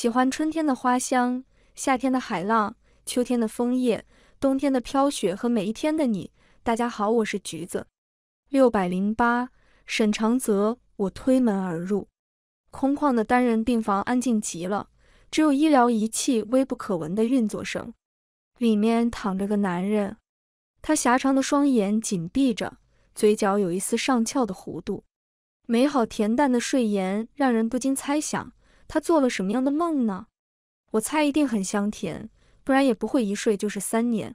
喜欢春天的花香，夏天的海浪，秋天的枫叶，冬天的飘雪和每一天的你。大家好，我是橘子。六百零八，沈长泽，我推门而入，空旷的单人病房安静极了，只有医疗仪器微不可闻的运作声。里面躺着个男人，他狭长的双眼紧闭着，嘴角有一丝上翘的弧度，美好恬淡的睡颜让人不禁猜想。他做了什么样的梦呢？我猜一定很香甜，不然也不会一睡就是三年。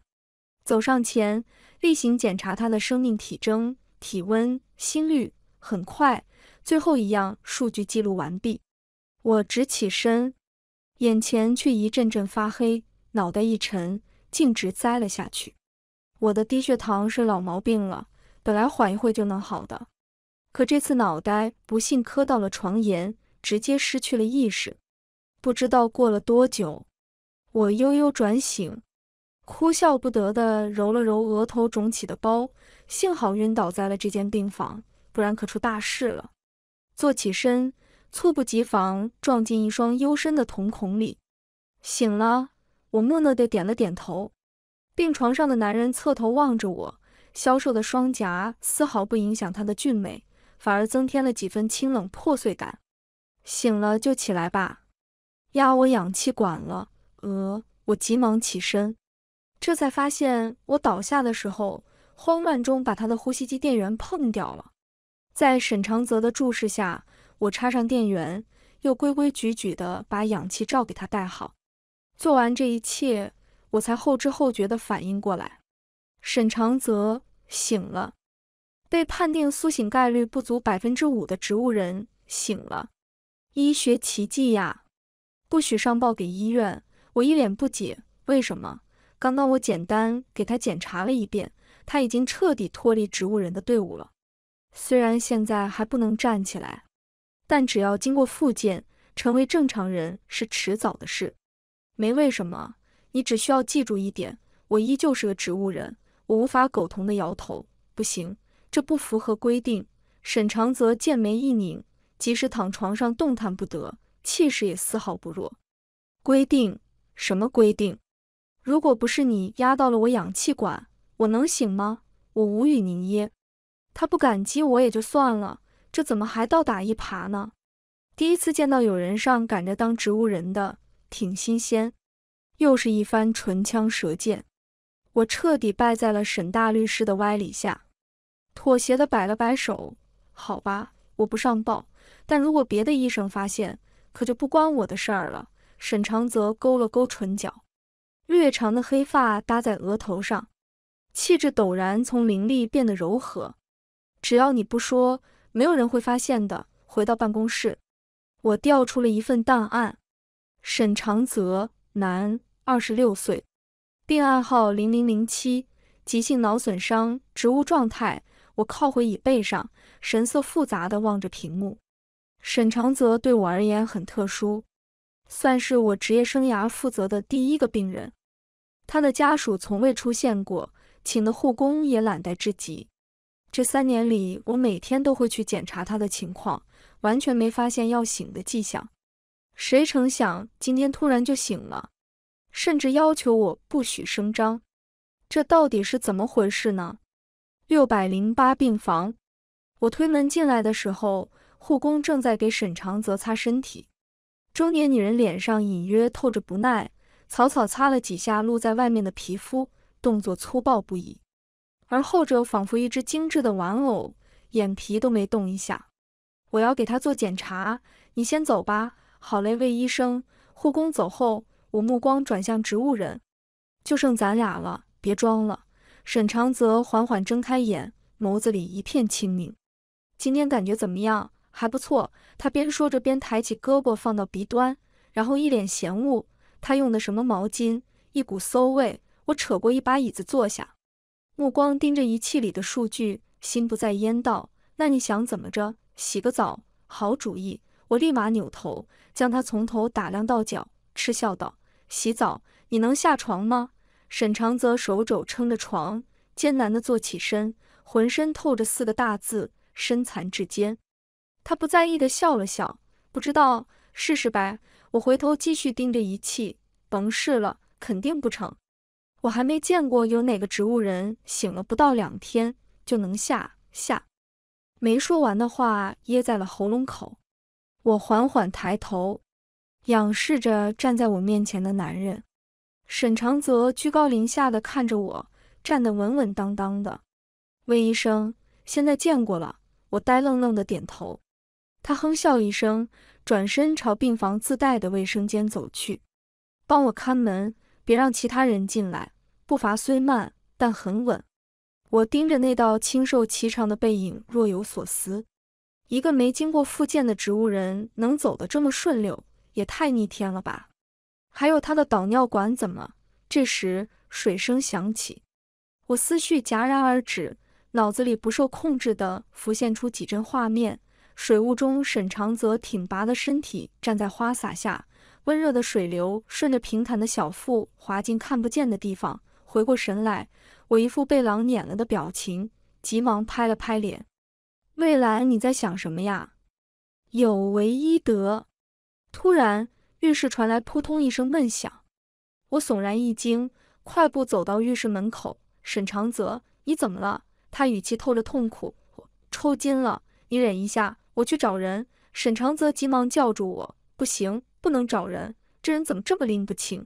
走上前，例行检查他的生命体征：体温、心率。很快，最后一样数据记录完毕，我直起身，眼前却一阵阵发黑，脑袋一沉，径直栽了下去。我的低血糖是老毛病了，本来缓一会就能好的，可这次脑袋不幸磕到了床沿。直接失去了意识，不知道过了多久，我悠悠转醒，哭笑不得地揉了揉额头肿起的包。幸好晕倒在了这间病房，不然可出大事了。坐起身，猝不及防撞进一双幽深的瞳孔里。醒了，我木讷地点了点头。病床上的男人侧头望着我，消瘦的双颊丝毫不影响他的俊美，反而增添了几分清冷破碎感。醒了就起来吧，压我氧气管了。呃，我急忙起身，这才发现我倒下的时候，慌乱中把他的呼吸机电源碰掉了。在沈长泽的注视下，我插上电源，又规规矩矩的把氧气罩给他戴好。做完这一切，我才后知后觉的反应过来，沈长泽醒了，被判定苏醒概率不足百分之五的植物人醒了。医学奇迹呀，不许上报给医院。我一脸不解，为什么？刚刚我简单给他检查了一遍，他已经彻底脱离植物人的队伍了。虽然现在还不能站起来，但只要经过复健，成为正常人是迟早的事。没为什么，你只需要记住一点，我依旧是个植物人。我无法苟同的摇头，不行，这不符合规定。沈长泽剑眉一拧。即使躺床上动弹不得，气势也丝毫不弱。规定？什么规定？如果不是你压到了我氧气管，我能醒吗？我无语凝噎。他不感激我也就算了，这怎么还倒打一耙呢？第一次见到有人上赶着当植物人的，挺新鲜。又是一番唇枪舌剑，我彻底败在了沈大律师的歪理下，妥协的摆了摆手。好吧，我不上报。但如果别的医生发现，可就不关我的事儿了。沈长泽勾了勾唇角，略长的黑发搭在额头上，气质陡然从凌厉变得柔和。只要你不说，没有人会发现的。回到办公室，我调出了一份档案。沈长泽，男，二十六岁，病案号零零零七，急性脑损伤，植物状态。我靠回椅背上，神色复杂的望着屏幕。沈长泽对我而言很特殊，算是我职业生涯负责的第一个病人。他的家属从未出现过，请的护工也懒怠至极。这三年里，我每天都会去检查他的情况，完全没发现要醒的迹象。谁成想，今天突然就醒了，甚至要求我不许声张。这到底是怎么回事呢？六百零八病房，我推门进来的时候。护工正在给沈长泽擦身体，中年女人脸上隐约透着不耐，草草擦了几下露在外面的皮肤，动作粗暴不已。而后者仿佛一只精致的玩偶，眼皮都没动一下。我要给他做检查，你先走吧。好嘞，魏医生。护工走后，我目光转向植物人，就剩咱俩了，别装了。沈长泽缓缓睁开眼，眸子里一片清明。今天感觉怎么样？还不错，他边说着边抬起胳膊放到鼻端，然后一脸嫌恶。他用的什么毛巾？一股馊味。我扯过一把椅子坐下，目光盯着仪器里的数据，心不在焉道：“那你想怎么着？洗个澡？”好主意，我立马扭头将他从头打量到脚，嗤笑道：“洗澡？你能下床吗？”沈长泽手肘撑着床，艰难地坐起身，浑身透着四个大字：身残志坚。他不在意的笑了笑，不知道，试试呗。我回头继续盯着仪器，甭试了，肯定不成。我还没见过有哪个植物人醒了不到两天就能下下。没说完的话噎在了喉咙口，我缓缓抬头，仰视着站在我面前的男人，沈长泽居高临下的看着我，站得稳稳当当的。魏医生，现在见过了。我呆愣愣的点头。他哼笑一声，转身朝病房自带的卫生间走去。帮我看门，别让其他人进来。步伐虽慢，但很稳。我盯着那道清瘦颀长的背影，若有所思。一个没经过复健的植物人能走得这么顺溜，也太逆天了吧？还有他的导尿管怎么……这时水声响起，我思绪戛然而止，脑子里不受控制地浮现出几帧画面。水雾中，沈长泽挺拔的身体站在花洒下，温热的水流顺着平坦的小腹滑进看不见的地方。回过神来，我一副被狼撵了的表情，急忙拍了拍脸。魏兰，你在想什么呀？有违医德。突然，浴室传来扑通一声闷响，我悚然一惊，快步走到浴室门口。沈长泽，你怎么了？他语气透着痛苦，抽筋了，你忍一下。我去找人，沈长泽急忙叫住我，不行，不能找人，这人怎么这么拎不清？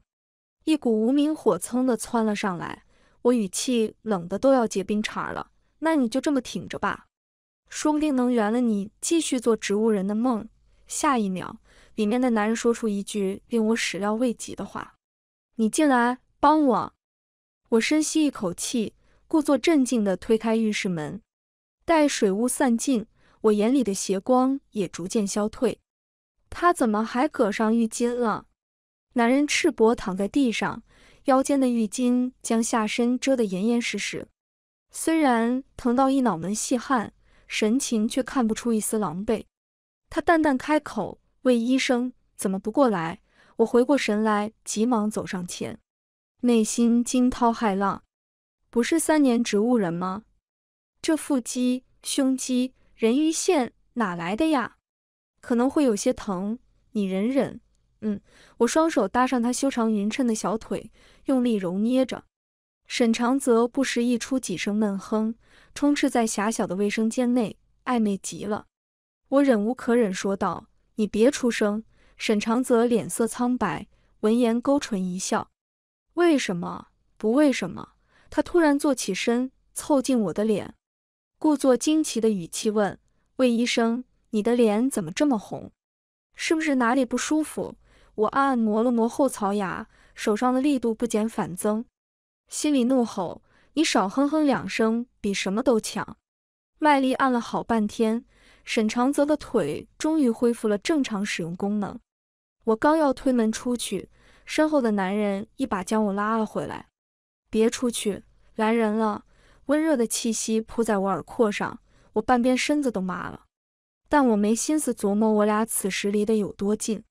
一股无名火噌的窜了上来，我语气冷的都要结冰碴了。那你就这么挺着吧，说不定能圆了你继续做植物人的梦。下一秒，里面的男人说出一句令我始料未及的话：“你进来帮我。”我深吸一口气，故作镇静地推开浴室门，待水雾散尽。我眼里的邪光也逐渐消退，他怎么还裹上浴巾了？男人赤膊躺在地上，腰间的浴巾将下身遮得严严实实。虽然疼到一脑门细汗，神情却看不出一丝狼狈。他淡淡开口：“魏医生怎么不过来？”我回过神来，急忙走上前，内心惊涛骇浪。不是三年植物人吗？这腹肌、胸肌……人鱼线哪来的呀？可能会有些疼，你忍忍。嗯，我双手搭上他修长匀称的小腿，用力揉捏着。沈长泽不时溢出几声闷哼，充斥在狭小的卫生间内，暧昧极了。我忍无可忍，说道：“你别出声。”沈长泽脸色苍白，闻言勾唇一笑：“为什么不？为什么？”他突然坐起身，凑近我的脸。故作惊奇的语气问：“魏医生，你的脸怎么这么红？是不是哪里不舒服？”我暗暗磨了磨后槽牙，手上的力度不减反增，心里怒吼：“你少哼哼两声，比什么都强！”卖力按了好半天，沈长泽的腿终于恢复了正常使用功能。我刚要推门出去，身后的男人一把将我拉了回来：“别出去，来人了。”温热的气息扑在我耳廓上，我半边身子都麻了，但我没心思琢磨我俩此时离得有多近，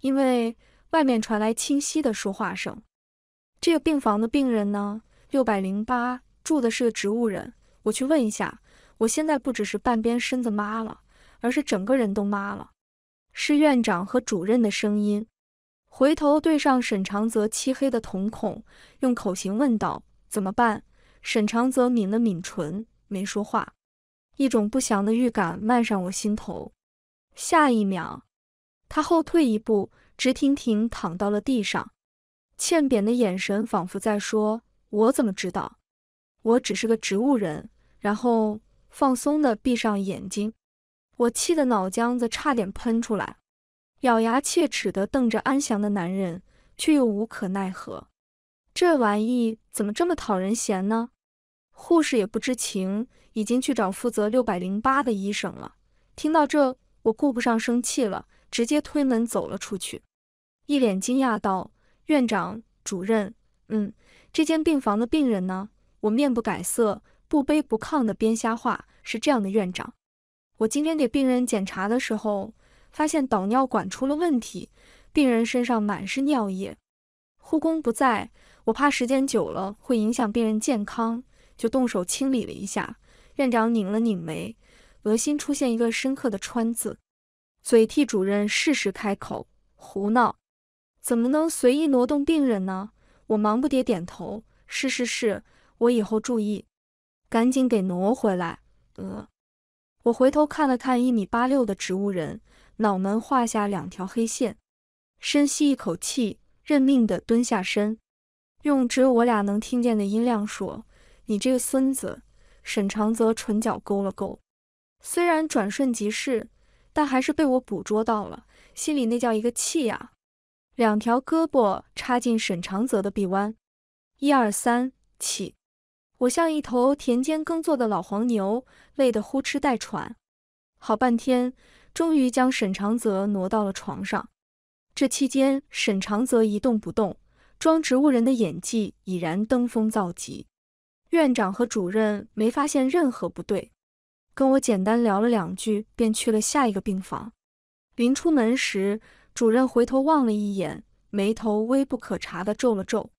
因为外面传来清晰的说话声。这个病房的病人呢？六百零八住的是个植物人，我去问一下。我现在不只是半边身子麻了，而是整个人都麻了。是院长和主任的声音。回头对上沈长泽漆黑的瞳孔，用口型问道：“怎么办？”沈长泽抿了抿唇，没说话。一种不祥的预感漫上我心头。下一秒，他后退一步，直挺挺躺到了地上，欠扁的眼神仿佛在说：“我怎么知道？我只是个植物人。”然后放松的闭上眼睛。我气得脑浆子差点喷出来，咬牙切齿地瞪着安详的男人，却又无可奈何。这玩意怎么这么讨人嫌呢？护士也不知情，已经去找负责六百零八的医生了。听到这，我顾不上生气了，直接推门走了出去，一脸惊讶道：“院长、主任，嗯，这间病房的病人呢？”我面不改色，不卑不亢的编瞎话：“是这样的，院长，我今天给病人检查的时候，发现导尿管出了问题，病人身上满是尿液，护工不在。”我怕时间久了会影响病人健康，就动手清理了一下。院长拧了拧眉，额心出现一个深刻的川字。嘴替主任适时开口：“胡闹！怎么能随意挪动病人呢？”我忙不迭点头：“是是是，我以后注意。”赶紧给挪回来。呃，我回头看了看一米八六的植物人，脑门画下两条黑线，深吸一口气，认命的蹲下身。用只有我俩能听见的音量说：“你这个孙子！”沈长泽唇角勾了勾，虽然转瞬即逝，但还是被我捕捉到了，心里那叫一个气呀！两条胳膊插进沈长泽的臂弯，一二三，起！我像一头田间耕作的老黄牛，累得呼哧带喘，好半天，终于将沈长泽挪到了床上。这期间，沈长泽一动不动。装植物人的演技已然登峰造极，院长和主任没发现任何不对，跟我简单聊了两句，便去了下一个病房。临出门时，主任回头望了一眼，眉头微不可察地皱了皱。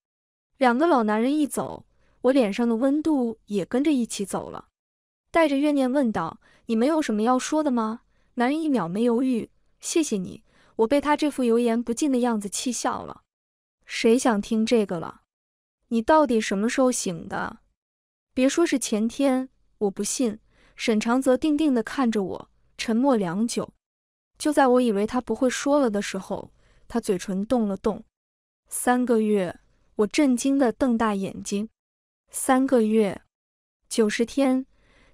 两个老男人一走，我脸上的温度也跟着一起走了。带着怨念问道：“你没有什么要说的吗？”男人一秒没犹豫：“谢谢你。”我被他这副油盐不进的样子气笑了。谁想听这个了？你到底什么时候醒的？别说是前天，我不信。沈长泽定定的看着我，沉默良久。就在我以为他不会说了的时候，他嘴唇动了动。三个月，我震惊的瞪大眼睛。三个月，九十天，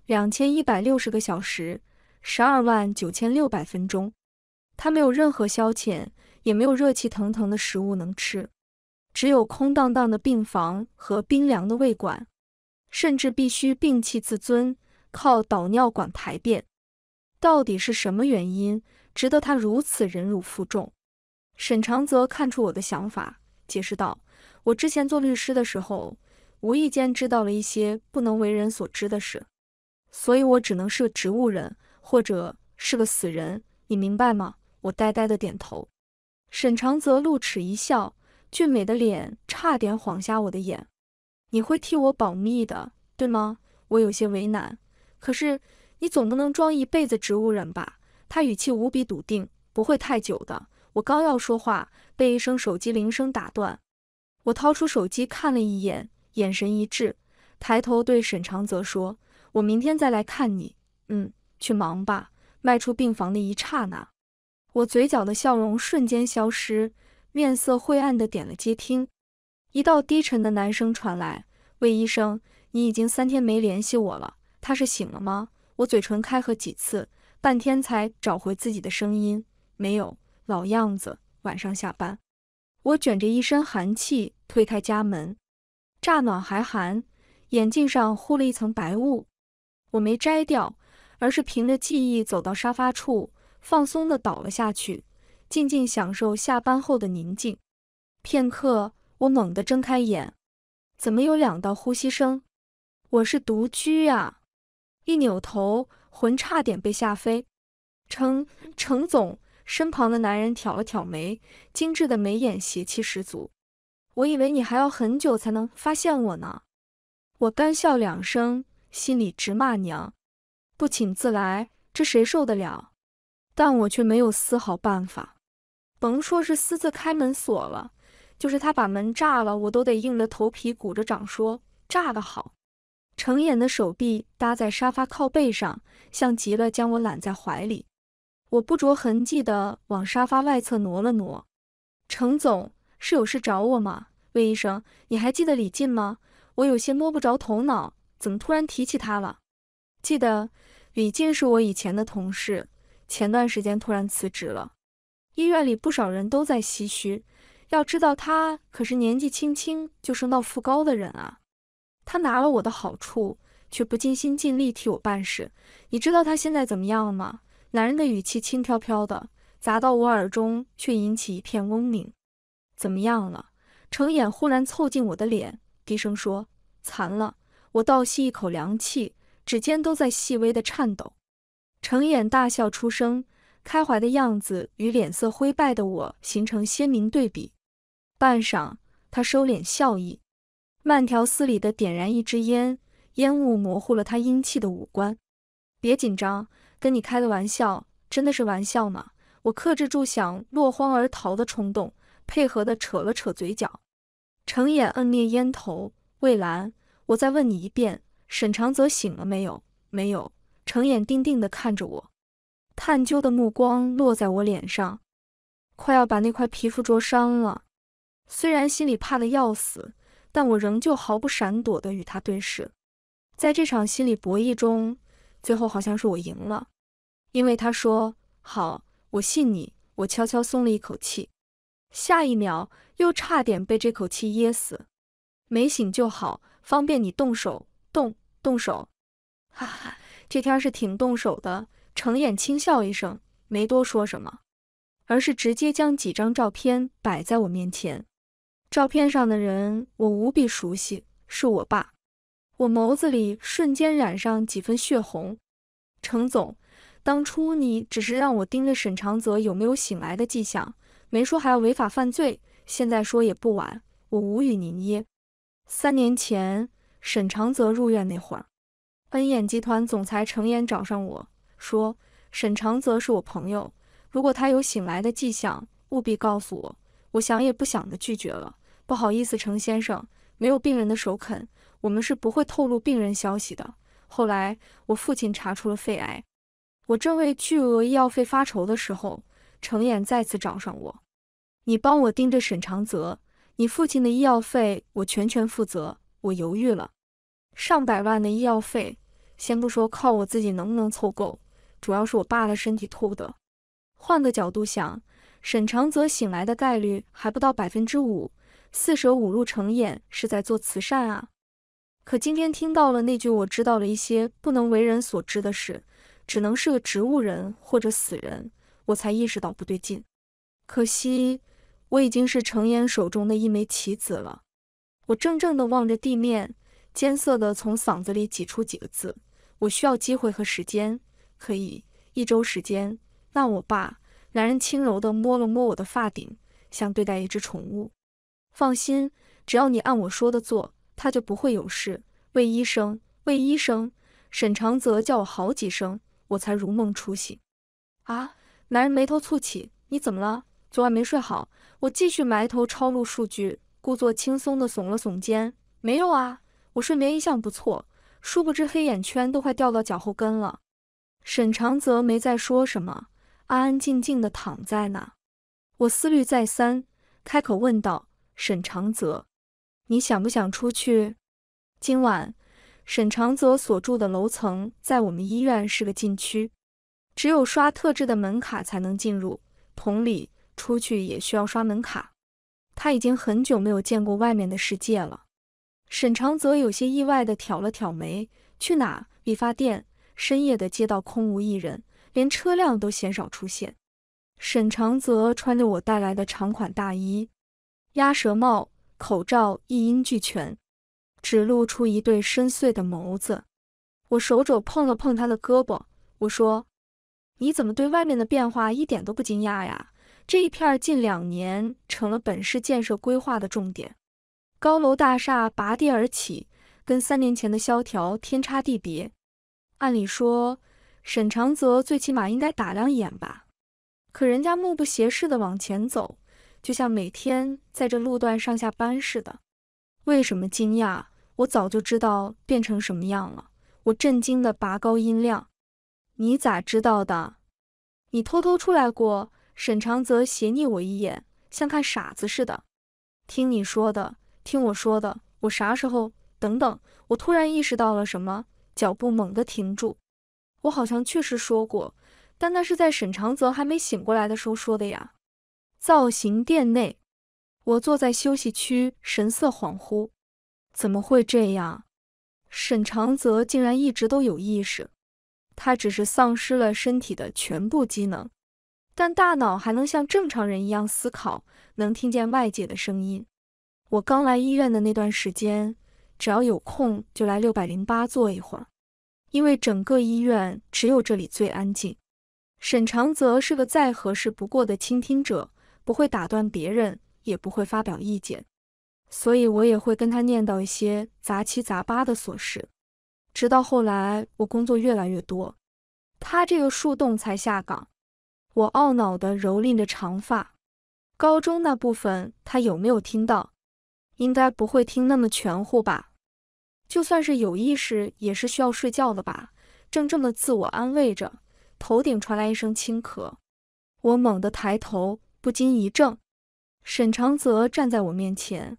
两千一百六十个小时，十二万九千六百分钟。他没有任何消遣，也没有热气腾腾的食物能吃。只有空荡荡的病房和冰凉的胃管，甚至必须摒弃自尊，靠导尿管排便。到底是什么原因，值得他如此忍辱负重？沈长泽看出我的想法，解释道：“我之前做律师的时候，无意间知道了一些不能为人所知的事，所以我只能是个植物人，或者是个死人。你明白吗？”我呆呆的点头。沈长泽露齿一笑。俊美的脸差点晃瞎我的眼，你会替我保密的，对吗？我有些为难，可是你总不能装一辈子植物人吧？他语气无比笃定，不会太久的。我刚要说话，被一声手机铃声打断。我掏出手机看了一眼，眼神一滞，抬头对沈长泽说：“我明天再来看你。”嗯，去忙吧。迈出病房的一刹那，我嘴角的笑容瞬间消失。面色晦暗的点了接听，一道低沉的男声传来：“魏医生，你已经三天没联系我了，他是醒了吗？”我嘴唇开合几次，半天才找回自己的声音：“没有，老样子，晚上下班。”我卷着一身寒气推开家门，乍暖还寒，眼镜上糊了一层白雾，我没摘掉，而是凭着记忆走到沙发处，放松的倒了下去。静静享受下班后的宁静。片刻，我猛地睁开眼，怎么有两道呼吸声？我是独居啊！一扭头，魂差点被吓飞。程程总身旁的男人挑了挑眉，精致的眉眼邪气十足。我以为你还要很久才能发现我呢。我干笑两声，心里直骂娘，不请自来，这谁受得了？但我却没有丝毫办法。甭说是私自开门锁了，就是他把门炸了，我都得硬着头皮鼓着掌说炸得好。程衍的手臂搭在沙发靠背上，像极了将我揽在怀里。我不着痕迹的往沙发外侧挪了挪。程总是有事找我吗？魏医生，你还记得李进吗？我有些摸不着头脑，怎么突然提起他了？记得，李进是我以前的同事，前段时间突然辞职了。医院里不少人都在唏嘘，要知道他可是年纪轻轻就升到副高的人啊。他拿了我的好处，却不尽心尽力替我办事。你知道他现在怎么样了吗？男人的语气轻飘飘的，砸到我耳中却引起一片嗡鸣。怎么样了？程衍忽然凑近我的脸，低声说：“残了。”我倒吸一口凉气，指尖都在细微的颤抖。程衍大笑出声。开怀的样子与脸色灰败的我形成鲜明对比。半晌，他收敛笑意，慢条斯理的点燃一支烟，烟雾模糊了他英气的五官。别紧张，跟你开个玩笑，真的是玩笑吗？我克制住想落荒而逃的冲动，配合的扯了扯嘴角。程衍摁灭烟头，魏兰，我再问你一遍，沈长泽醒了没有？没有。程衍定定的看着我。探究的目光落在我脸上，快要把那块皮肤灼伤了。虽然心里怕得要死，但我仍旧毫不闪躲地与他对视。在这场心理博弈中，最后好像是我赢了，因为他说：“好，我信你。”我悄悄松了一口气，下一秒又差点被这口气噎死。没醒就好，方便你动手动动手。哈哈，这天是挺动手的。程衍轻笑一声，没多说什么，而是直接将几张照片摆在我面前。照片上的人我无比熟悉，是我爸。我眸子里瞬间染上几分血红。程总，当初你只是让我盯着沈长泽有没有醒来的迹象，没说还要违法犯罪。现在说也不晚。我无语凝噎。三年前，沈长泽入院那会儿，恩衍集团总裁程衍找上我。说沈长泽是我朋友，如果他有醒来的迹象，务必告诉我。我想也不想的拒绝了，不好意思，程先生，没有病人的首肯，我们是不会透露病人消息的。后来我父亲查出了肺癌，我正为巨额医药费发愁的时候，程衍再次找上我，你帮我盯着沈长泽，你父亲的医药费我全权负责。我犹豫了，上百万的医药费，先不说靠我自己能不能凑够。主要是我爸的身体拖不得。换个角度想，沈长泽醒来的概率还不到百分之五，四舍五入成演是在做慈善啊！可今天听到了那句“我知道了一些不能为人所知的事，只能是个植物人或者死人”，我才意识到不对劲。可惜我已经是程炎手中的一枚棋子了。我怔怔地望着地面，艰涩地从嗓子里挤出几个字：“我需要机会和时间。”可以一周时间。那我爸男人轻柔地摸了摸我的发顶，像对待一只宠物。放心，只要你按我说的做，他就不会有事。魏医生，魏医生，沈长泽叫我好几声，我才如梦初醒。啊！男人眉头蹙起，你怎么了？昨晚没睡好？我继续埋头抄录数据，故作轻松地耸了耸肩。没有啊，我睡眠一向不错。殊不知黑眼圈都快掉到脚后跟了。沈长泽没再说什么，安安静静的躺在那。我思虑再三，开口问道：“沈长泽，你想不想出去？”今晚，沈长泽所住的楼层在我们医院是个禁区，只有刷特制的门卡才能进入。同理，出去也需要刷门卡。他已经很久没有见过外面的世界了。沈长泽有些意外的挑了挑眉：“去哪？理发店？”深夜的街道空无一人，连车辆都鲜少出现。沈长泽穿着我带来的长款大衣、鸭舌帽、口罩，一应俱全，只露出一对深邃的眸子。我手肘碰了碰他的胳膊，我说：“你怎么对外面的变化一点都不惊讶呀？这一片近两年成了本市建设规划的重点，高楼大厦拔地而起，跟三年前的萧条天差地别。”按理说，沈长泽最起码应该打量一眼吧，可人家目不斜视的往前走，就像每天在这路段上下班似的。为什么惊讶？我早就知道变成什么样了。我震惊的拔高音量：“你咋知道的？你偷偷出来过。”沈长泽斜睨我一眼，像看傻子似的。听你说的，听我说的，我啥时候？等等，我突然意识到了什么。脚步猛地停住，我好像确实说过，但那是在沈长泽还没醒过来的时候说的呀。造型店内，我坐在休息区，神色恍惚。怎么会这样？沈长泽竟然一直都有意识，他只是丧失了身体的全部机能，但大脑还能像正常人一样思考，能听见外界的声音。我刚来医院的那段时间。只要有空就来六百零八坐一会儿，因为整个医院只有这里最安静。沈长泽是个再合适不过的倾听者，不会打断别人，也不会发表意见，所以我也会跟他念叨一些杂七杂八的琐事。直到后来我工作越来越多，他这个树洞才下岗。我懊恼的蹂躏着长发。高中那部分他有没有听到？应该不会听那么全乎吧。就算是有意识，也是需要睡觉的吧？正这么自我安慰着，头顶传来一声轻咳，我猛地抬头，不禁一怔。沈长泽站在我面前，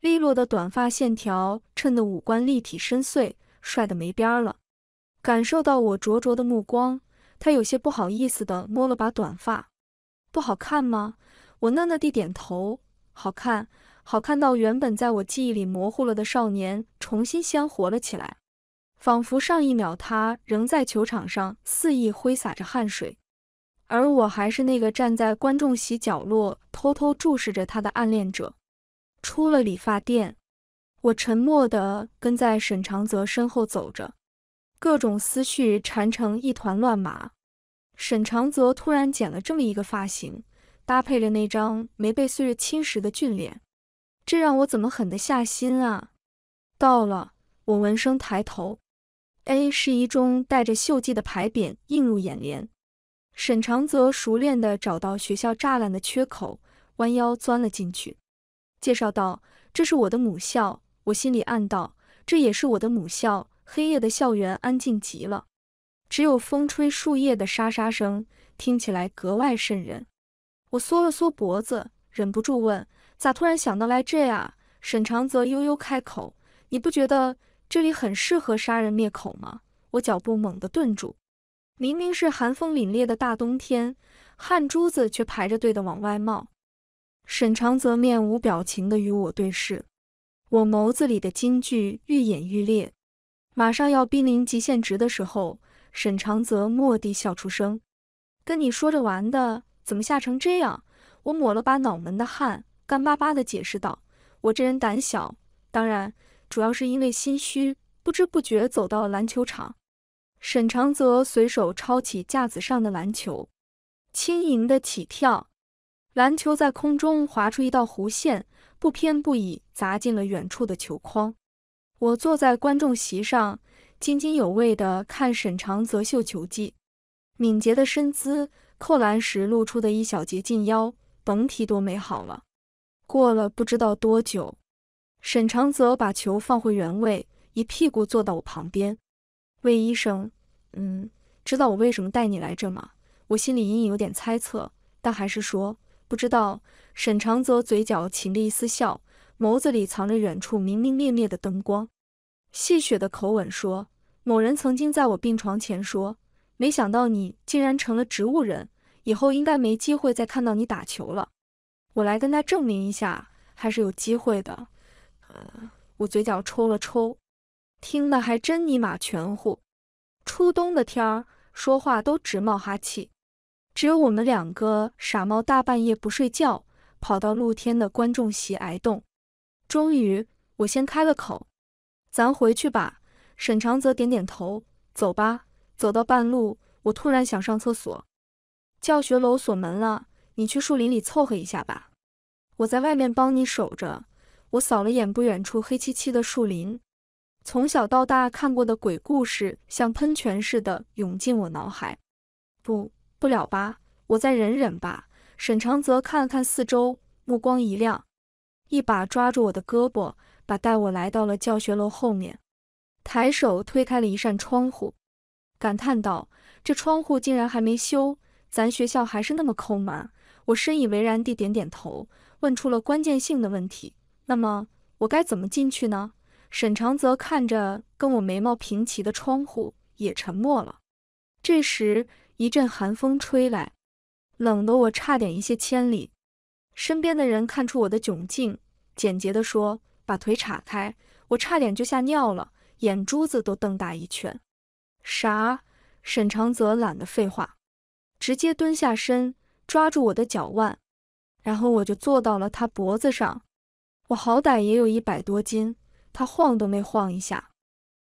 利落的短发线条衬得五官立体深邃，帅得没边儿了。感受到我灼灼的目光，他有些不好意思地摸了把短发，不好看吗？我讷讷地点头，好看。好看到原本在我记忆里模糊了的少年重新鲜活了起来，仿佛上一秒他仍在球场上肆意挥洒着汗水，而我还是那个站在观众席角落偷偷注视着他的暗恋者。出了理发店，我沉默地跟在沈长泽身后走着，各种思绪缠成一团乱麻。沈长泽突然剪了这么一个发型，搭配着那张没被岁月侵蚀的俊脸。这让我怎么狠得下心啊！到了，我闻声抬头，A 是一中带着锈迹的牌匾映入眼帘。沈长泽熟练地找到学校栅栏的缺口，弯腰钻了进去，介绍道：“这是我的母校。”我心里暗道：“这也是我的母校。”黑夜的校园安静极了，只有风吹树叶的沙沙声，听起来格外瘆人。我缩了缩脖子，忍不住问。咋突然想到来这啊？沈长泽悠悠开口：“你不觉得这里很适合杀人灭口吗？”我脚步猛地顿住，明明是寒风凛冽的大冬天，汗珠子却排着队的往外冒。沈长泽面无表情的与我对视，我眸子里的惊惧愈演愈烈。马上要濒临极限值的时候，沈长泽蓦地笑出声：“跟你说着玩的，怎么吓成这样？”我抹了把脑门的汗。干巴巴的解释道：“我这人胆小，当然主要是因为心虚。”不知不觉走到了篮球场，沈长泽随手抄起架子上的篮球，轻盈的起跳，篮球在空中划出一道弧线，不偏不倚砸进了远处的球框。我坐在观众席上，津津有味的看沈长泽秀球技，敏捷的身姿，扣篮时露出的一小截近腰，甭提多美好了。过了不知道多久，沈长泽把球放回原位，一屁股坐到我旁边。魏医生，嗯，知道我为什么带你来这吗？我心里隐隐有点猜测，但还是说不知道。沈长泽嘴角噙着一丝笑，眸子里藏着远处明明灭灭的灯光，戏谑的口吻说：“某人曾经在我病床前说，没想到你竟然成了植物人，以后应该没机会再看到你打球了。”我来跟他证明一下，还是有机会的。呃，我嘴角抽了抽，听的还真尼玛全乎。初冬的天儿，说话都直冒哈气。只有我们两个傻猫大半夜不睡觉，跑到露天的观众席挨冻。终于，我先开了口：“咱回去吧。”沈长泽点点头：“走吧。”走到半路，我突然想上厕所，教学楼锁门了，你去树林里凑合一下吧。我在外面帮你守着。我扫了眼不远处黑漆漆的树林，从小到大看过的鬼故事像喷泉似的涌进我脑海。不，不了吧，我再忍忍吧。沈长泽看了看四周，目光一亮，一把抓住我的胳膊，把带我来到了教学楼后面，抬手推开了一扇窗户，感叹道：“这窗户竟然还没修，咱学校还是那么抠门。”我深以为然地点点头。问出了关键性的问题，那么我该怎么进去呢？沈长泽看着跟我眉毛平齐的窗户，也沉默了。这时一阵寒风吹来，冷得我差点一泻千里。身边的人看出我的窘境，简洁地说：“把腿岔开。”我差点就吓尿了，眼珠子都瞪大一圈。啥？沈长泽懒得废话，直接蹲下身，抓住我的脚腕。然后我就坐到了他脖子上，我好歹也有一百多斤，他晃都没晃一下。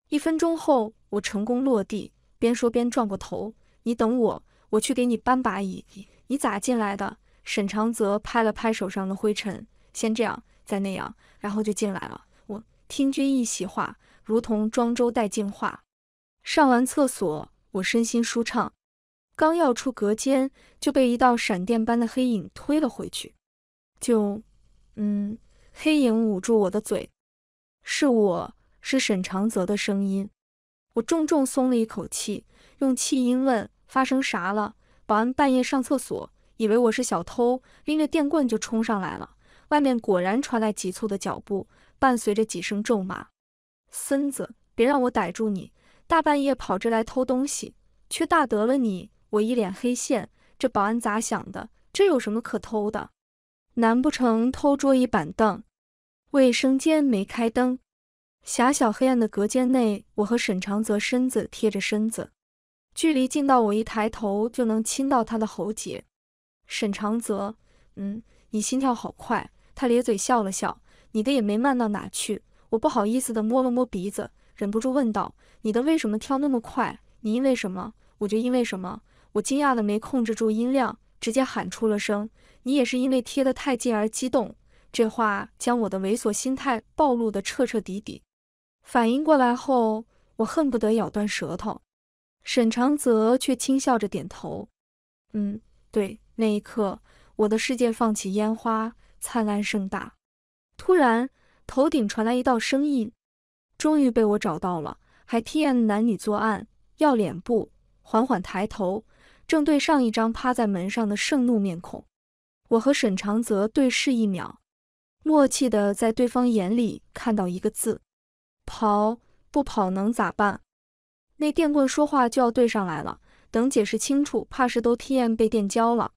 一分钟后，我成功落地，边说边转过头：“你等我，我去给你搬把椅。”“你咋进来的？”沈长泽拍了拍手上的灰尘，先这样，再那样，然后就进来了。我听君一席话，如同庄周待进化。上完厕所，我身心舒畅，刚要出隔间，就被一道闪电般的黑影推了回去。就，嗯，黑影捂住我的嘴，是我是沈长泽的声音，我重重松了一口气，用气音问：发生啥了？保安半夜上厕所，以为我是小偷，拎着电棍就冲上来了。外面果然传来急促的脚步，伴随着几声咒骂：“孙子，别让我逮住你！大半夜跑这来偷东西，缺大德了你！”我一脸黑线，这保安咋想的？这有什么可偷的？难不成偷桌椅板凳？卫生间没开灯，狭小黑暗的隔间内，我和沈长泽身子贴着身子，距离近到我一抬头就能亲到他的喉结。沈长泽，嗯，你心跳好快。他咧嘴笑了笑，你的也没慢到哪去。我不好意思的摸了摸鼻子，忍不住问道：“你的为什么跳那么快？你因为什么？我就因为什么？”我惊讶的没控制住音量，直接喊出了声。你也是因为贴得太近而激动，这话将我的猥琐心态暴露的彻彻底底。反应过来后，我恨不得咬断舌头。沈长泽却轻笑着点头，嗯，对。那一刻，我的世界放起烟花，灿烂盛大。突然，头顶传来一道声音：“终于被我找到了。”还 tm 男女作案要脸不？缓缓抬头，正对上一张趴在门上的盛怒面孔。我和沈长泽对视一秒，默契的在对方眼里看到一个字：跑。不跑能咋办？那电棍说话就要对上来了，等解释清楚，怕是都 TM 被电焦了。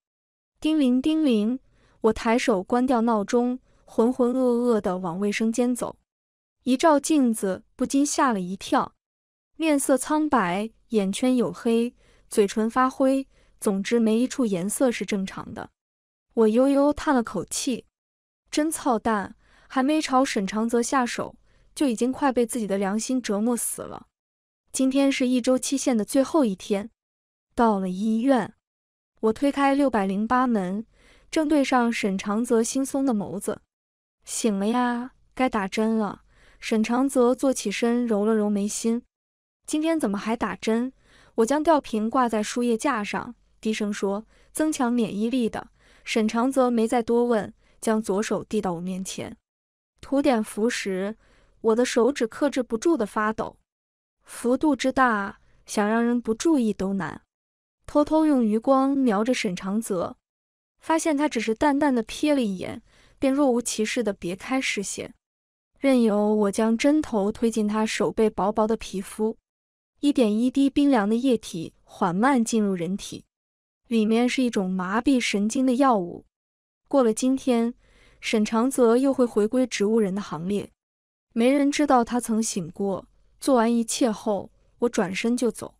叮铃叮铃，我抬手关掉闹钟，浑浑噩噩的往卫生间走。一照镜子，不禁吓了一跳，面色苍白，眼圈黝黑，嘴唇发灰，总之没一处颜色是正常的。我悠悠叹了口气，真操蛋！还没朝沈长泽下手，就已经快被自己的良心折磨死了。今天是一周期限的最后一天，到了医院，我推开六百零八门，正对上沈长泽惺忪的眸子。醒了呀，该打针了。沈长泽坐起身，揉了揉眉心。今天怎么还打针？我将吊瓶挂在输液架上，低声说：“增强免疫力的。”沈长泽没再多问，将左手递到我面前，涂点符时，我的手指克制不住的发抖，幅度之大，想让人不注意都难。偷偷用余光瞄着沈长泽，发现他只是淡淡的瞥了一眼，便若无其事的别开视线，任由我将针头推进他手背薄薄的皮肤，一点一滴冰凉的液体缓慢进入人体。里面是一种麻痹神经的药物。过了今天，沈长泽又会回归植物人的行列。没人知道他曾醒过。做完一切后，我转身就走。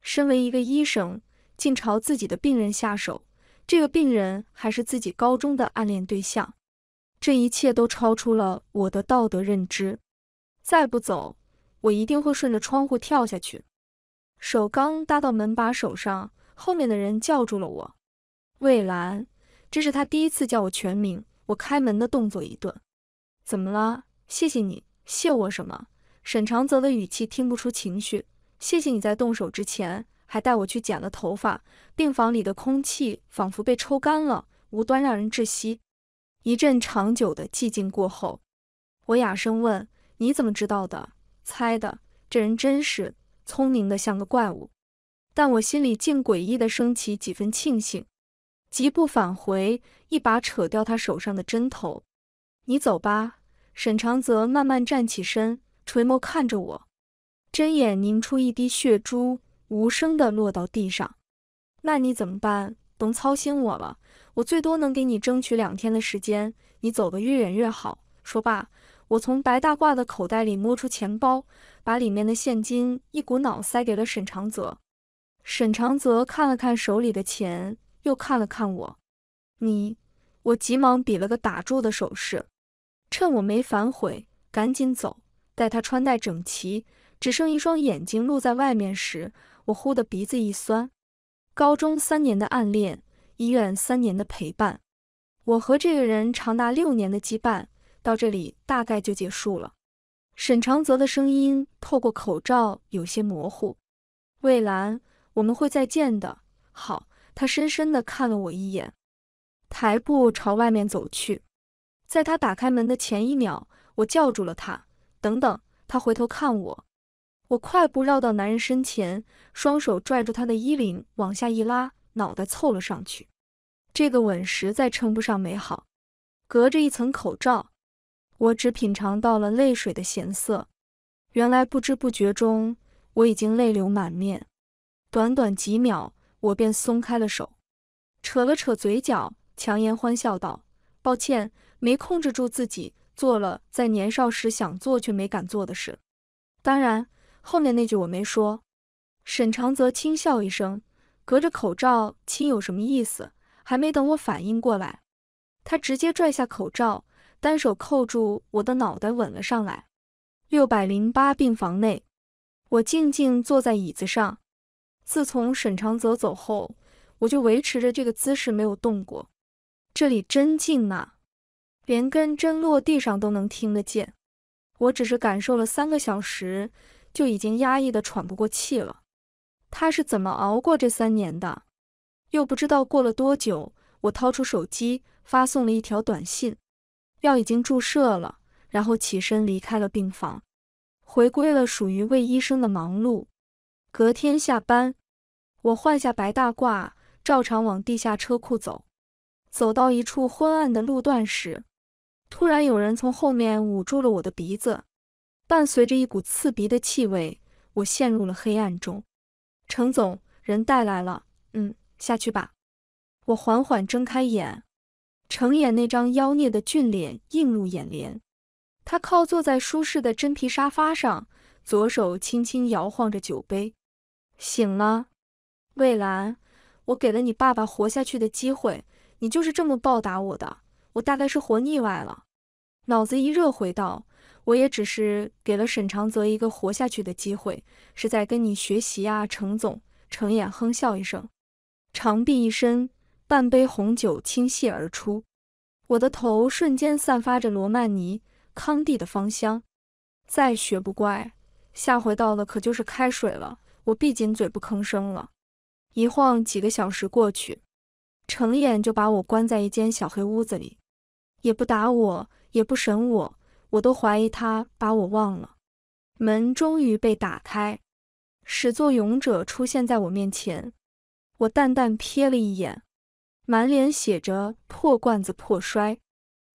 身为一个医生，竟朝自己的病人下手，这个病人还是自己高中的暗恋对象。这一切都超出了我的道德认知。再不走，我一定会顺着窗户跳下去。手刚搭到门把手上。后面的人叫住了我，魏兰，这是他第一次叫我全名。我开门的动作一顿，怎么了？谢谢你，谢我什么？沈长泽的语气听不出情绪。谢谢你在动手之前还带我去剪了头发。病房里的空气仿佛被抽干了，无端让人窒息。一阵长久的寂静过后，我哑声问：“你怎么知道的？猜的？这人真是聪明的像个怪物。”但我心里竟诡异地升起几分庆幸，疾步返回，一把扯掉他手上的针头。你走吧。沈长泽慢慢站起身，垂眸看着我，针眼凝出一滴血珠，无声地落到地上。那你怎么办？甭操心我了，我最多能给你争取两天的时间，你走得越远越好。说罢，我从白大褂的口袋里摸出钱包，把里面的现金一股脑塞给了沈长泽。沈长泽看了看手里的钱，又看了看我，你，我急忙比了个打住的手势，趁我没反悔，赶紧走。待他穿戴整齐，只剩一双眼睛露在外面时，我忽的鼻子一酸。高中三年的暗恋，医院三年的陪伴，我和这个人长达六年的羁绊，到这里大概就结束了。沈长泽的声音透过口罩有些模糊，蔚蓝。我们会再见的。好，他深深地看了我一眼，抬步朝外面走去。在他打开门的前一秒，我叫住了他：“等等！”他回头看我，我快步绕到男人身前，双手拽住他的衣领往下一拉，脑袋凑了上去。这个吻实在称不上美好，隔着一层口罩，我只品尝到了泪水的咸涩。原来不知不觉中，我已经泪流满面。短短几秒，我便松开了手，扯了扯嘴角，强颜欢笑道：“抱歉，没控制住自己，做了在年少时想做却没敢做的事。”当然，后面那句我没说。沈长泽轻笑一声，隔着口罩亲，有什么意思？还没等我反应过来，他直接拽下口罩，单手扣住我的脑袋，吻了上来。六百零八病房内，我静静坐在椅子上。自从沈长泽走后，我就维持着这个姿势没有动过。这里真静啊，连根针落地上都能听得见。我只是感受了三个小时，就已经压抑的喘不过气了。他是怎么熬过这三年的？又不知道过了多久，我掏出手机发送了一条短信，药已经注射了，然后起身离开了病房，回归了属于魏医生的忙碌。隔天下班，我换下白大褂，照常往地下车库走。走到一处昏暗的路段时，突然有人从后面捂住了我的鼻子，伴随着一股刺鼻的气味，我陷入了黑暗中。程总，人带来了，嗯，下去吧。我缓缓睁开眼，程衍那张妖孽的俊脸映入眼帘。他靠坐在舒适的真皮沙发上，左手轻轻摇晃着酒杯。醒了，魏兰，我给了你爸爸活下去的机会，你就是这么报答我的。我大概是活腻歪了，脑子一热，回道：我也只是给了沈长泽一个活下去的机会，是在跟你学习啊，程总。程衍哼笑一声，长臂一伸，半杯红酒倾泻而出，我的头瞬间散发着罗曼尼康帝的芳香。再学不乖，下回倒的可就是开水了。我闭紧嘴不吭声了，一晃几个小时过去，程衍就把我关在一间小黑屋子里，也不打我，也不审我，我都怀疑他把我忘了。门终于被打开，始作俑者出现在我面前，我淡淡瞥了一眼，满脸写着破罐子破摔。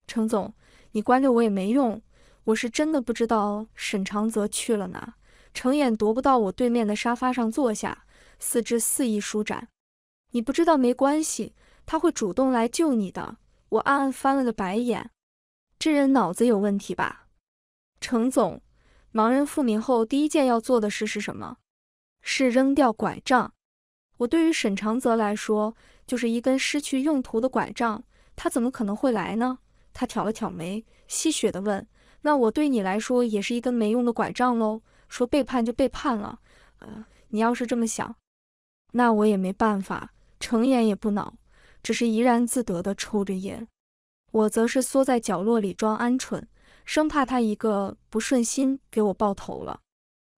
程总，你关着我也没用，我是真的不知道沈长泽去了哪。程衍踱步到我对面的沙发上坐下，四肢肆意舒展。你不知道没关系，他会主动来救你的。我暗暗翻了个白眼，这人脑子有问题吧？程总，盲人复明后第一件要做的事是什么？是扔掉拐杖。我对于沈长泽来说就是一根失去用途的拐杖，他怎么可能会来呢？他挑了挑眉，戏谑地问：“那我对你来说也是一根没用的拐杖喽？”说背叛就背叛了，呃，你要是这么想，那我也没办法。程言也不恼，只是怡然自得地抽着烟，我则是缩在角落里装鹌鹑，生怕他一个不顺心给我爆头了。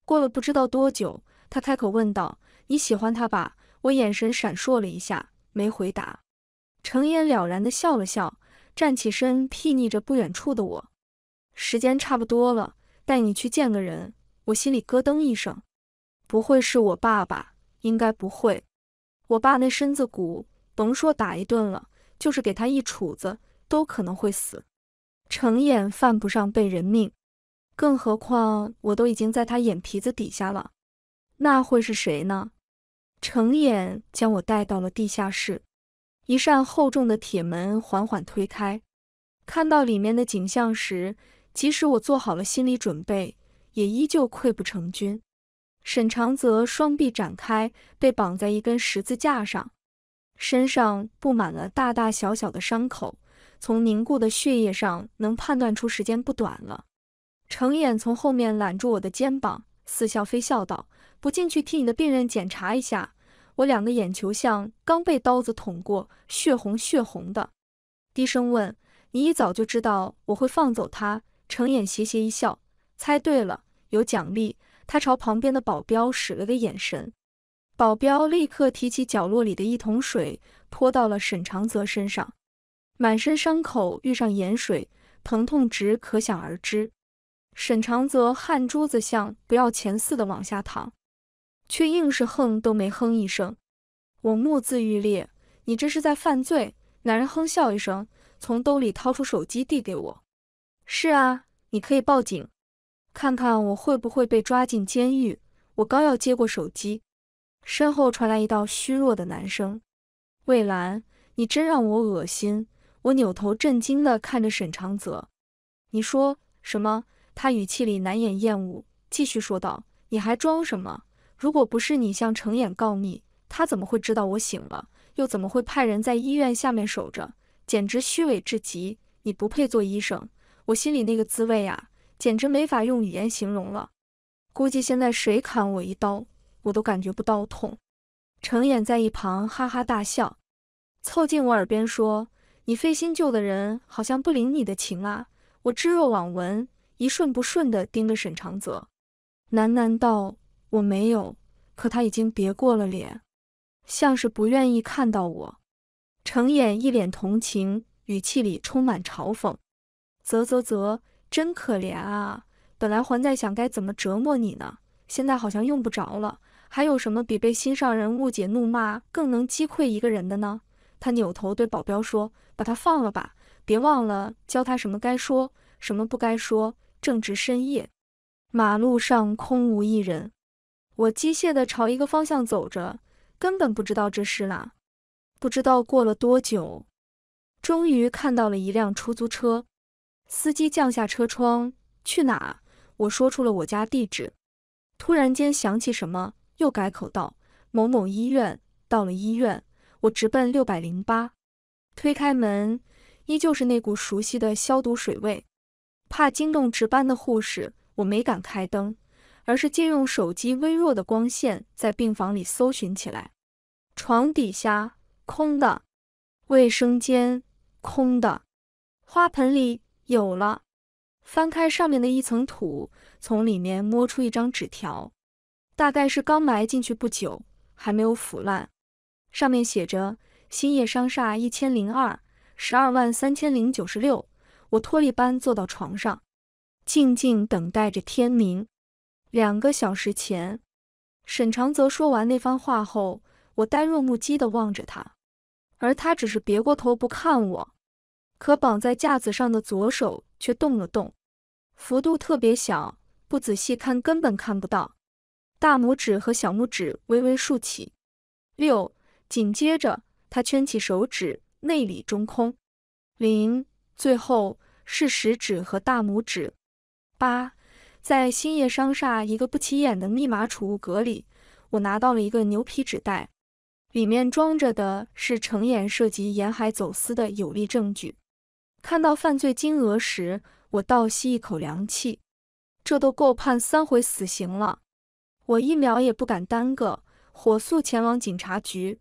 过了不知道多久，他开口问道：“你喜欢他吧？”我眼神闪烁了一下，没回答。程言了然地笑了笑，站起身，睥睨着不远处的我。时间差不多了，带你去见个人。我心里咯噔一声，不会是我爸爸？应该不会，我爸那身子骨，甭说打一顿了，就是给他一杵子，都可能会死。程衍犯不上被人命，更何况我都已经在他眼皮子底下了，那会是谁呢？程衍将我带到了地下室，一扇厚重的铁门缓缓推开，看到里面的景象时，即使我做好了心理准备。也依旧溃不成军。沈长泽双臂展开，被绑在一根十字架上，身上布满了大大小小的伤口，从凝固的血液上能判断出时间不短了。程衍从后面揽住我的肩膀，似笑非笑道：“不进去替你的病人检查一下，我两个眼球像刚被刀子捅过，血红血红的。”低声问：“你一早就知道我会放走他？”程衍邪邪一笑。猜对了，有奖励。他朝旁边的保镖使了个眼神，保镖立刻提起角落里的一桶水，泼到了沈长泽身上。满身伤口遇上盐水，疼痛值可想而知。沈长泽汗珠子像不要钱似的往下淌，却硬是哼都没哼一声。我目眦欲裂，你这是在犯罪！男人哼笑一声，从兜里掏出手机递给我。是啊，你可以报警。看看我会不会被抓进监狱？我刚要接过手机，身后传来一道虚弱的男声：“魏兰，你真让我恶心。”我扭头震惊地看着沈长泽：“你说什么？”他语气里难掩厌恶，继续说道：“你还装什么？如果不是你向程衍告密，他怎么会知道我醒了？又怎么会派人在医院下面守着？简直虚伪至极！你不配做医生，我心里那个滋味啊！”简直没法用语言形容了，估计现在谁砍我一刀，我都感觉不到痛。程衍在一旁哈哈大笑，凑近我耳边说：“你费心救的人好像不领你的情啊。”我置若罔闻，一瞬不瞬地盯着沈长泽，喃喃道：“我没有。”可他已经别过了脸，像是不愿意看到我。程衍一脸同情，语气里充满嘲讽：“啧啧啧。”真可怜啊！本来还在想该怎么折磨你呢，现在好像用不着了。还有什么比被心上人误解怒骂更能击溃一个人的呢？他扭头对保镖说：“把他放了吧，别忘了教他什么该说，什么不该说。”正值深夜，马路上空无一人，我机械地朝一个方向走着，根本不知道这是哪。不知道过了多久，终于看到了一辆出租车。司机降下车窗，去哪？我说出了我家地址，突然间想起什么，又改口道某某医院。到了医院，我直奔六百零八，推开门，依旧是那股熟悉的消毒水味。怕惊动值班的护士，我没敢开灯，而是借用手机微弱的光线，在病房里搜寻起来。床底下空的，卫生间空的，花盆里。有了，翻开上面的一层土，从里面摸出一张纸条，大概是刚埋进去不久，还没有腐烂。上面写着：兴业商厦一千零二十二万三千零九十六。我脱离般坐到床上，静静等待着天明。两个小时前，沈长泽说完那番话后，我呆若木鸡地望着他，而他只是别过头不看我。可绑在架子上的左手却动了动，幅度特别小，不仔细看根本看不到。大拇指和小拇指微微竖起。六，紧接着他圈起手指，内里中空。零，最后是食指和大拇指。八，在兴业商厦一个不起眼的密码储物格里，我拿到了一个牛皮纸袋，里面装着的是程衍涉及沿海走私的有力证据。看到犯罪金额时，我倒吸一口凉气，这都够判三回死刑了。我一秒也不敢耽搁，火速前往警察局。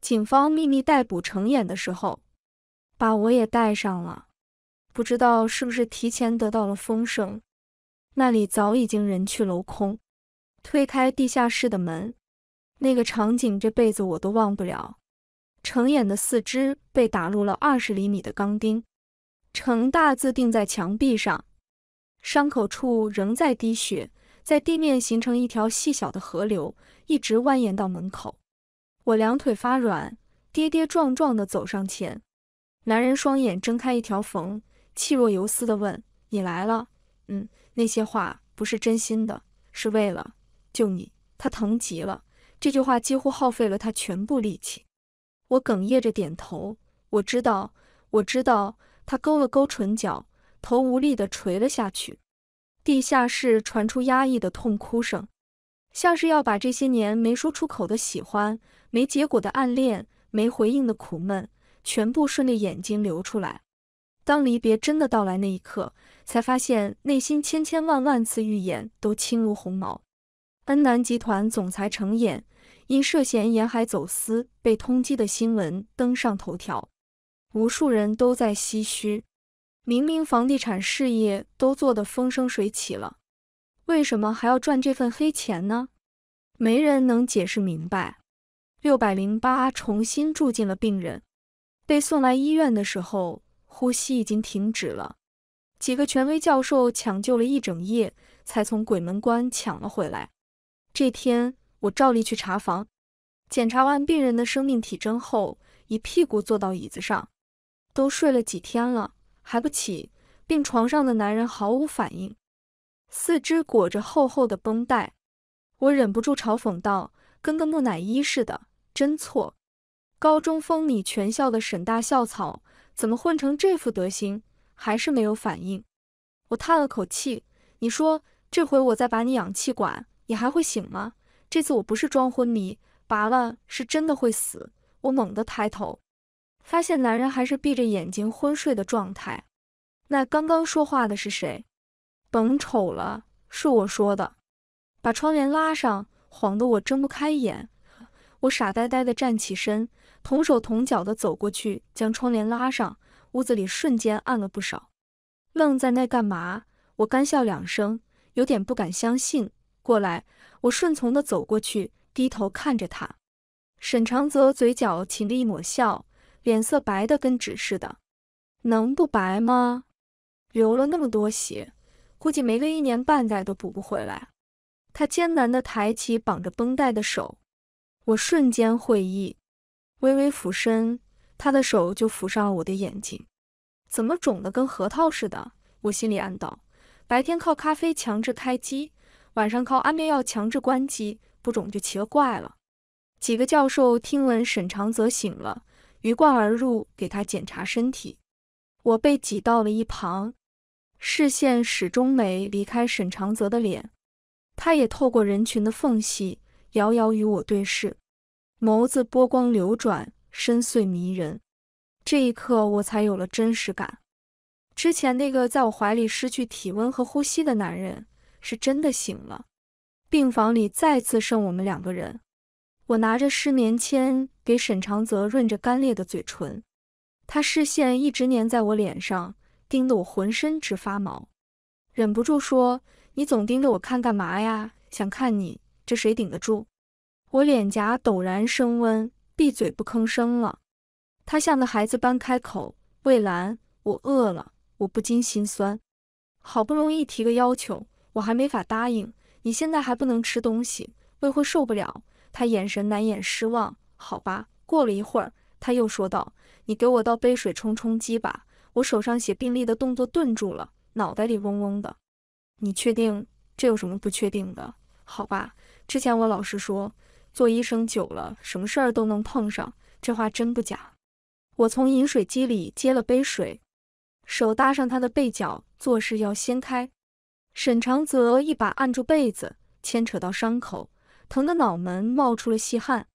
警方秘密逮捕程衍的时候，把我也带上了。不知道是不是提前得到了风声，那里早已经人去楼空。推开地下室的门，那个场景这辈子我都忘不了。程衍的四肢被打入了二十厘米的钢钉。呈大字钉在墙壁上，伤口处仍在滴血，在地面形成一条细小的河流，一直蜿蜒到门口。我两腿发软，跌跌撞撞地走上前。男人双眼睁开一条缝，气若游丝地问：“你来了？”“嗯。”那些话不是真心的，是为了救你。他疼极了，这句话几乎耗费了他全部力气。我哽咽着点头：“我知道，我知道。”他勾了勾唇角，头无力地垂了下去。地下室传出压抑的痛哭声，像是要把这些年没说出口的喜欢、没结果的暗恋、没回应的苦闷，全部顺着眼睛流出来。当离别真的到来那一刻，才发现内心千千万万次预演都轻如鸿毛。恩南集团总裁程衍因涉嫌沿海走私被通缉的新闻登上头条。无数人都在唏嘘，明明房地产事业都做得风生水起了，为什么还要赚这份黑钱呢？没人能解释明白。六百零八重新住进了病人，被送来医院的时候，呼吸已经停止了。几个权威教授抢救了一整夜，才从鬼门关抢了回来。这天我照例去查房，检查完病人的生命体征后，一屁股坐到椅子上。都睡了几天了还不起？病床上的男人毫无反应，四肢裹着厚厚的绷带，我忍不住嘲讽道：“跟个木乃伊似的，真错。”高中风靡全校的沈大校草，怎么混成这副德行？还是没有反应，我叹了口气：“你说这回我再把你氧气管，你还会醒吗？这次我不是装昏迷，拔了是真的会死。”我猛地抬头。发现男人还是闭着眼睛昏睡的状态，那刚刚说话的是谁？甭瞅了，是我说的。把窗帘拉上，晃得我睁不开眼。我傻呆呆地站起身，同手同脚地走过去，将窗帘拉上。屋子里瞬间暗了不少。愣在那干嘛？我干笑两声，有点不敢相信。过来，我顺从地走过去，低头看着他。沈长泽嘴角噙着一抹笑。脸色白的跟纸似的，能不白吗？流了那么多血，估计没个一年半载都补不回来。他艰难地抬起绑着绷带的手，我瞬间会意，微微俯身，他的手就抚上了我的眼睛。怎么肿的跟核桃似的？我心里暗道：白天靠咖啡强制开机，晚上靠安眠药强制关机，不肿就奇了怪了。几个教授听闻沈长泽醒了。鱼贯而入，给他检查身体。我被挤到了一旁，视线始终没离开沈长泽的脸。他也透过人群的缝隙，遥遥与我对视，眸子波光流转，深邃迷人。这一刻，我才有了真实感。之前那个在我怀里失去体温和呼吸的男人，是真的醒了。病房里再次剩我们两个人。我拿着湿棉签给沈长泽润着干裂的嘴唇，他视线一直粘在我脸上，盯得我浑身直发毛，忍不住说：“你总盯着我看干嘛呀？想看你，这谁顶得住？”我脸颊陡然升温，闭嘴不吭声了。他像个孩子般开口：“魏兰，我饿了。”我不禁心酸，好不容易提个要求，我还没法答应。你现在还不能吃东西，胃会受不了。他眼神难掩失望。好吧，过了一会儿，他又说道：“你给我倒杯水冲冲饥吧。”我手上写病历的动作顿住了，脑袋里嗡嗡的。你确定？这有什么不确定的？好吧，之前我老实说，做医生久了，什么事儿都能碰上，这话真不假。我从饮水机里接了杯水，手搭上他的背角，做事要掀开。沈长泽一把按住被子，牵扯到伤口。疼得脑门冒出了细汗，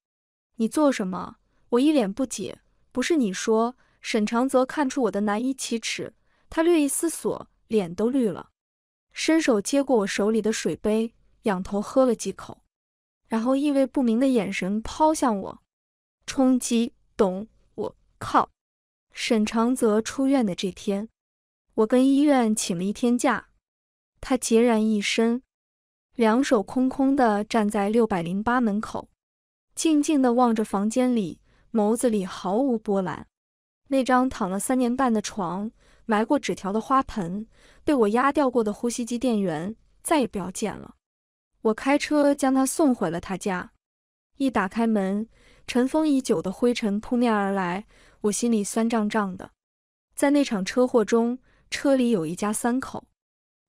你做什么？我一脸不解。不是你说，沈长泽看出我的难以启齿，他略一思索，脸都绿了，伸手接过我手里的水杯，仰头喝了几口，然后意味不明的眼神抛向我，冲击，懂？我靠！沈长泽出院的这天，我跟医院请了一天假，他孑然一身。两手空空的站在六百零八门口，静静地望着房间里，眸子里毫无波澜。那张躺了三年半的床，埋过纸条的花盆，被我压掉过的呼吸机电源，再也不要见了。我开车将他送回了他家，一打开门，尘封已久的灰尘扑面而来，我心里酸胀胀的。在那场车祸中，车里有一家三口。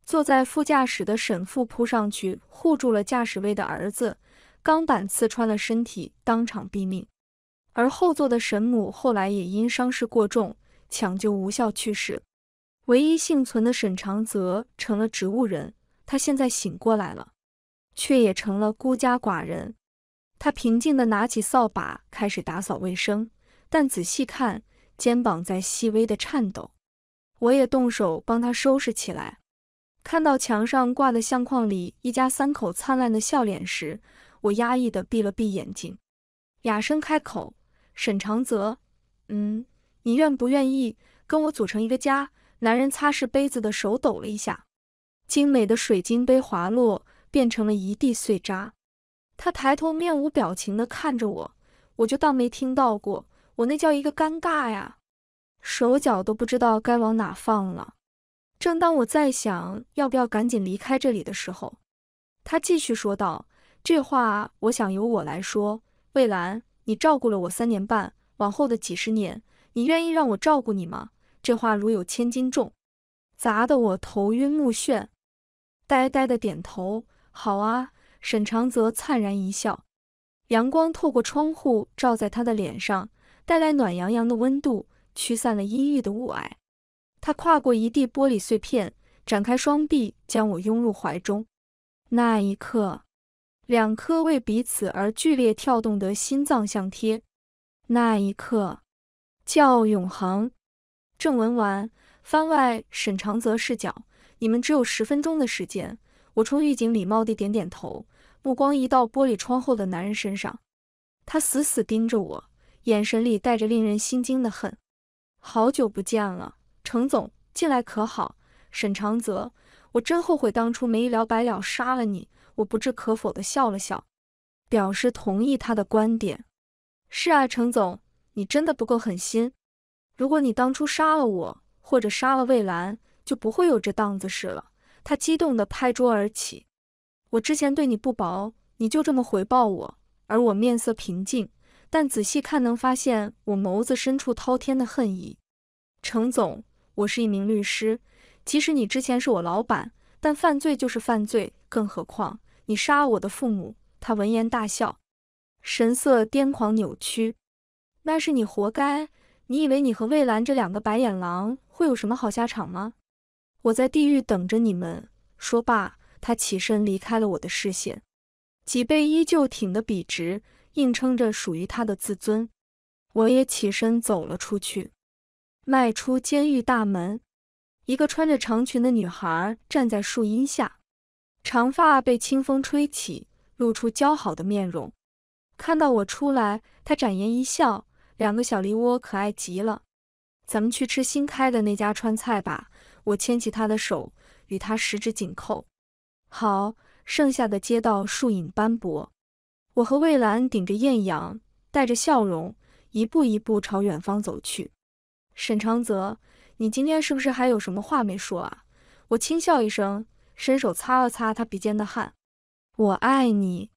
坐在副驾驶的沈父扑上去护住了驾驶位的儿子，钢板刺穿了身体，当场毙命。而后座的沈母后来也因伤势过重，抢救无效去世。唯一幸存的沈长泽成了植物人，他现在醒过来了，却也成了孤家寡人。他平静地拿起扫把开始打扫卫生，但仔细看，肩膀在细微地颤抖。我也动手帮他收拾起来。看到墙上挂的相框里一家三口灿烂的笑脸时，我压抑地闭了闭眼睛，哑声开口：“沈长泽，嗯，你愿不愿意跟我组成一个家？”男人擦拭杯子的手抖了一下，精美的水晶杯滑落，变成了一地碎渣。他抬头，面无表情地看着我，我就当没听到过，我那叫一个尴尬呀，手脚都不知道该往哪放了。正当我在想要不要赶紧离开这里的时候，他继续说道：“这话我想由我来说。魏兰，你照顾了我三年半，往后的几十年，你愿意让我照顾你吗？”这话如有千斤重，砸得我头晕目眩，呆呆地点头：“好啊。”沈长泽灿然一笑，阳光透过窗户照在他的脸上，带来暖洋洋的温度，驱散了阴郁的雾霭。他跨过一地玻璃碎片，展开双臂，将我拥入怀中。那一刻，两颗为彼此而剧烈跳动的心脏相贴。那一刻，叫永恒。正文完。番外：沈长泽视角。你们只有十分钟的时间。我冲狱警礼貌地点点头，目光移到玻璃窗后的男人身上。他死死盯着我，眼神里带着令人心惊的恨。好久不见了。程总进来可好？沈长泽，我真后悔当初没一了百了杀了你。我不置可否地笑了笑，表示同意他的观点。是啊，程总，你真的不够狠心。如果你当初杀了我，或者杀了魏兰，就不会有这档子事了。他激动地拍桌而起。我之前对你不薄，你就这么回报我？而我面色平静，但仔细看能发现我眸子深处滔天的恨意。程总。我是一名律师，即使你之前是我老板，但犯罪就是犯罪，更何况你杀了我的父母。他闻言大笑，神色癫狂扭曲，那是你活该。你以为你和魏兰这两个白眼狼会有什么好下场吗？我在地狱等着你们。说罢，他起身离开了我的视线，脊背依旧挺得笔直，硬撑着属于他的自尊。我也起身走了出去。迈出监狱大门，一个穿着长裙的女孩站在树荫下，长发被清风吹起，露出姣好的面容。看到我出来，她展颜一笑，两个小梨窝可爱极了。咱们去吃新开的那家川菜吧。我牵起她的手，与她十指紧扣。好，剩下的街道树影斑驳，我和魏兰顶着艳阳，带着笑容，一步一步朝远方走去。沈长泽，你今天是不是还有什么话没说啊？我轻笑一声，伸手擦了擦他鼻尖的汗。我爱你。